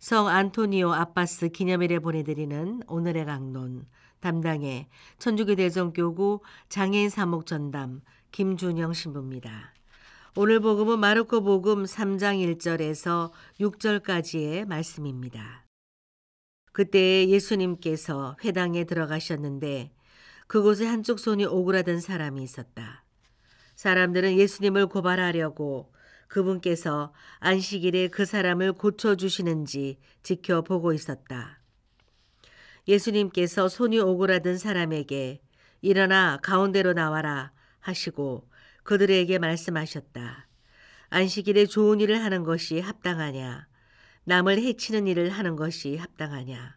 성 안토니오 아빠스 기념일에 보내드리는 오늘의 강론 담당의 천주교 대전교구 장애인 사목 전담 김준영 신부입니다. 오늘 복음은 마르코 복음 3장 1절에서 6절까지의 말씀입니다. 그때 예수님께서 회당에 들어가셨는데 그곳에 한쪽 손이 오그라든 사람이 있었다. 사람들은 예수님을 고발하려고 그분께서 안식일에 그 사람을 고쳐주시는지 지켜보고 있었다. 예수님께서 손이 오그라든 사람에게 일어나 가운데로 나와라 하시고 그들에게 말씀하셨다. 안식일에 좋은 일을 하는 것이 합당하냐? 남을 해치는 일을 하는 것이 합당하냐?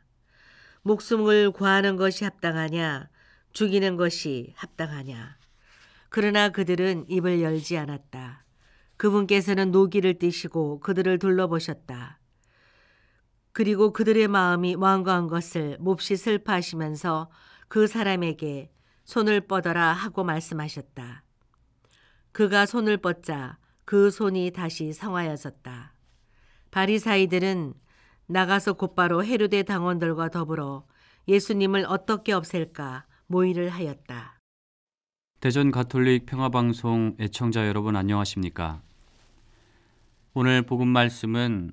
목숨을 구하는 것이 합당하냐? 죽이는 것이 합당하냐? 그러나 그들은 입을 열지 않았다. 그분께서는 노기를 띠시고 그들을 둘러보셨다. 그리고 그들의 마음이 완고한 것을 몹시 슬퍼하시면서 그 사람에게 손을 뻗어라 하고 말씀하셨다. 그가 손을 뻗자 그 손이 다시 성하여졌다. 바리사이들은 나가서 곧바로 헤르대 당원들과 더불어 예수님을 어떻게 없앨까 모의를 하였다. 대전 가톨릭 평화방송 애청자 여러분 안녕하십니까? 오늘 복음 말씀은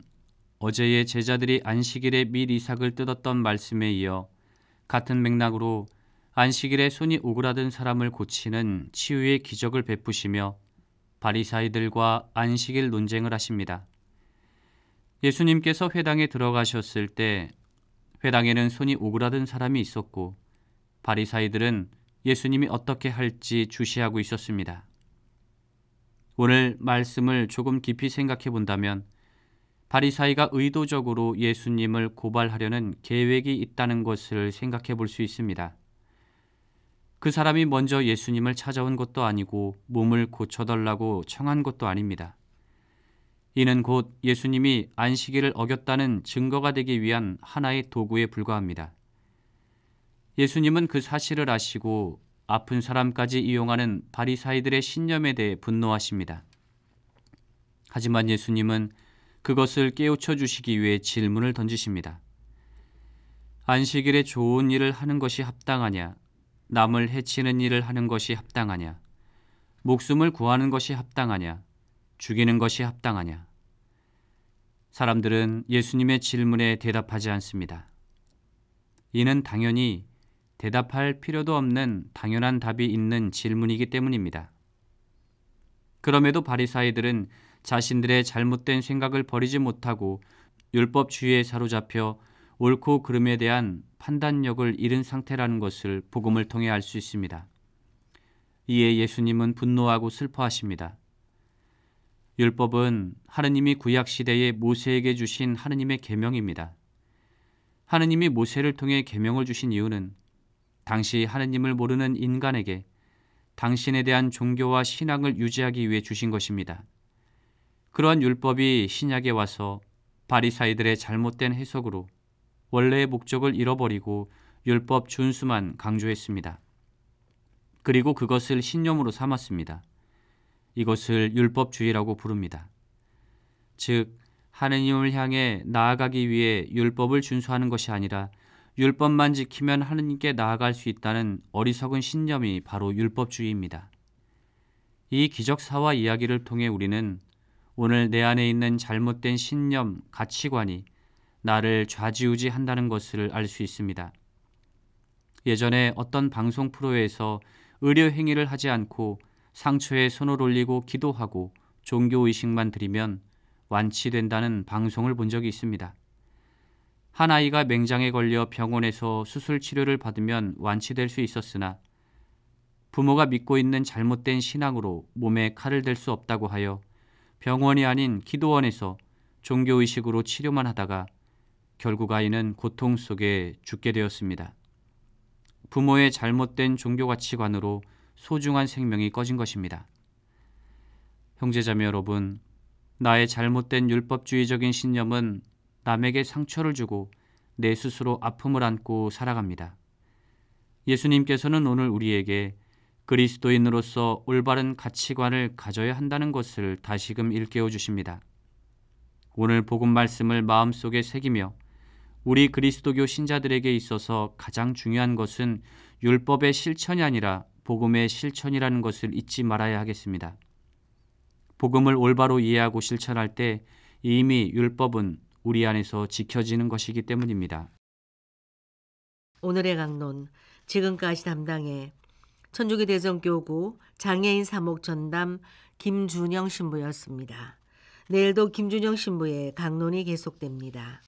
어제의 제자들이 안식일에 밀이삭을 뜯었던 말씀에 이어 같은 맥락으로 안식일에 손이 오그라든 사람을 고치는 치유의 기적을 베푸시며 바리사이들과 안식일 논쟁을 하십니다. 예수님께서 회당에 들어가셨을 때 회당에는 손이 오그라든 사람이 있었고 바리사이들은 예수님이 어떻게 할지 주시하고 있었습니다. 오늘 말씀을 조금 깊이 생각해 본다면 바리사이가 의도적으로 예수님을 고발하려는 계획이 있다는 것을 생각해 볼 수 있습니다. 그 사람이 먼저 예수님을 찾아온 것도 아니고 몸을 고쳐달라고 청한 것도 아닙니다. 이는 곧 예수님이 안식일을 어겼다는 증거가 되기 위한 하나의 도구에 불과합니다. 예수님은 그 사실을 아시고 아픈 사람까지 이용하는 바리사이들의 신념에 대해 분노하십니다. 하지만 예수님은 그것을 깨우쳐 주시기 위해 질문을 던지십니다. 안식일에 좋은 일을 하는 것이 합당하냐? 남을 해치는 일을 하는 것이 합당하냐? 목숨을 구하는 것이 합당하냐? 죽이는 것이 합당하냐? 사람들은 예수님의 질문에 대답하지 않습니다. 이는 당연히 대답할 필요도 없는 당연한 답이 있는 질문이기 때문입니다. 그럼에도 바리사이들은 자신들의 잘못된 생각을 버리지 못하고 율법주의에 사로잡혀 옳고 그름에 대한 판단력을 잃은 상태라는 것을 복음을 통해 알 수 있습니다. 이에 예수님은 분노하고 슬퍼하십니다. 율법은 하느님이 구약 시대에 모세에게 주신 하느님의 계명입니다. 하느님이 모세를 통해 계명을 주신 이유는 당시 하느님을 모르는 인간에게 당신에 대한 종교와 신앙을 유지하기 위해 주신 것입니다. 그러한 율법이 신약에 와서 바리사이들의 잘못된 해석으로 원래의 목적을 잃어버리고 율법 준수만 강조했습니다. 그리고 그것을 신념으로 삼았습니다. 이것을 율법주의라고 부릅니다. 즉, 하느님을 향해 나아가기 위해 율법을 준수하는 것이 아니라 율법만 지키면 하느님께 나아갈 수 있다는 어리석은 신념이 바로 율법주의입니다. 이 기적사와 이야기를 통해 우리는 오늘 내 안에 있는 잘못된 신념, 가치관이 나를 좌지우지 한다는 것을 알 수 있습니다. 예전에 어떤 방송 프로에서 의료 행위를 하지 않고 상처에 손을 올리고 기도하고 종교 의식만 들이면 완치된다는 방송을 본 적이 있습니다. 한 아이가 맹장에 걸려 병원에서 수술 치료를 받으면 완치될 수 있었으나 부모가 믿고 있는 잘못된 신앙으로 몸에 칼을 댈 수 없다고 하여 병원이 아닌 기도원에서 종교의식으로 치료만 하다가 결국 아이는 고통 속에 죽게 되었습니다. 부모의 잘못된 종교 가치관으로 소중한 생명이 꺼진 것입니다. 형제자매 여러분, 나의 잘못된 율법주의적인 신념은 남에게 상처를 주고 내 스스로 아픔을 안고 살아갑니다. 예수님께서는 오늘 우리에게 그리스도인으로서 올바른 가치관을 가져야 한다는 것을 다시금 일깨워 주십니다. 오늘 복음 말씀을 마음속에 새기며 우리 그리스도교 신자들에게 있어서 가장 중요한 것은 율법의 실천이 아니라 복음의 실천이라는 것을 잊지 말아야 하겠습니다. 복음을 올바로 이해하고 실천할 때 이미 율법은 우리 안에서 지켜지는 것이기 때문입니다. 오늘의 강론 지금까지 담당해 천주교 대전교구 장애인 사목 전담 김준영 신부였습니다. 내일도 김준영 신부의 강론이 계속됩니다.